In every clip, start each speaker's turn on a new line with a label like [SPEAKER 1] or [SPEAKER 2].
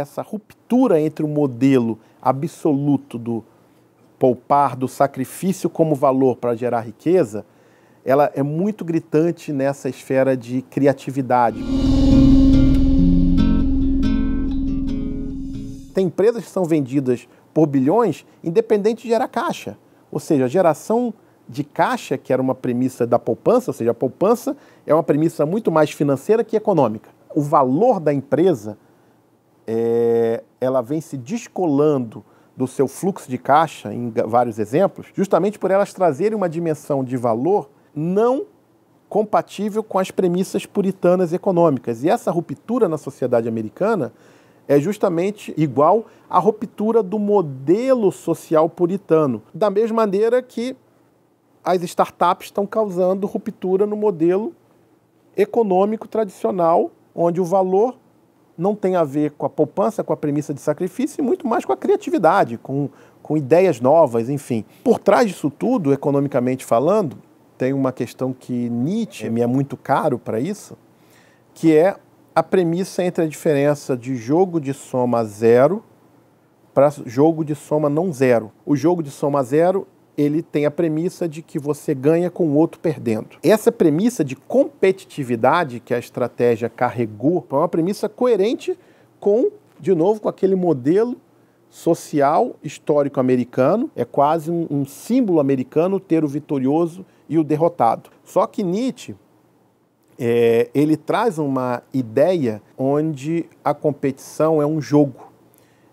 [SPEAKER 1] essa ruptura entre o modelo absoluto do poupar, do sacrifício como valor para gerar riqueza, ela é muito gritante nessa esfera de criatividade. Tem empresas que são vendidas por bilhões, independente de gerar caixa. Ou seja, a geração de caixa, que era uma premissa da poupança, ou seja, a poupança é uma premissa muito mais financeira que econômica. O valor da empresa ela vem se descolando do seu fluxo de caixa, em vários exemplos, justamente por elas trazerem uma dimensão de valor não compatível com as premissas puritanas econômicas. E essa ruptura na sociedade americana é justamente igual à ruptura do modelo social puritano. Da mesma maneira que as startups estão causando ruptura no modelo econômico tradicional, onde o valor não tem a ver com a poupança, com a premissa de sacrifício e muito mais com a criatividade, com, com ideias novas, enfim. Por trás disso tudo, economicamente falando, tem uma questão que Nietzsche me é muito caro para isso, que é a premissa entre a diferença de jogo de soma zero para jogo de soma não zero. O jogo de soma zero ele tem a premissa de que você ganha com o outro perdendo. Essa premissa de competitividade que a estratégia carregou é uma premissa coerente com, de novo, com aquele modelo social histórico americano. É quase um, um símbolo americano ter o vitorioso e o derrotado. Só que Nietzsche é, ele traz uma ideia onde a competição é um jogo.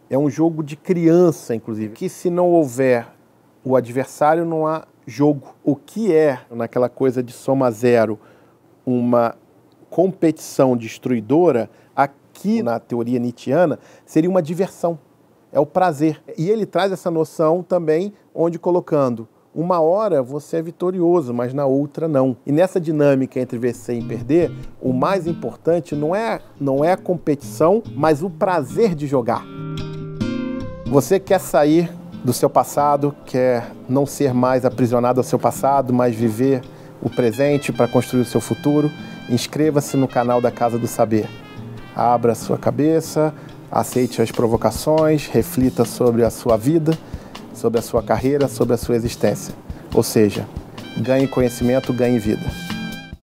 [SPEAKER 1] É um jogo de criança, inclusive, que se não houver o adversário, não há jogo. O que é, naquela coisa de soma zero, uma competição destruidora, aqui na teoria Nietzscheana, seria uma diversão. É o prazer. E ele traz essa noção também, onde colocando uma hora você é vitorioso, mas na outra não. E nessa dinâmica entre vencer e perder, o mais importante não é, não é a competição, mas o prazer de jogar. Você quer sair do seu passado, quer não ser mais aprisionado ao seu passado, mas viver o presente para construir o seu futuro, inscreva-se no canal da Casa do Saber. Abra a sua cabeça, aceite as provocações, reflita sobre a sua vida, sobre a sua carreira, sobre a sua existência. Ou seja, ganhe conhecimento, ganhe vida.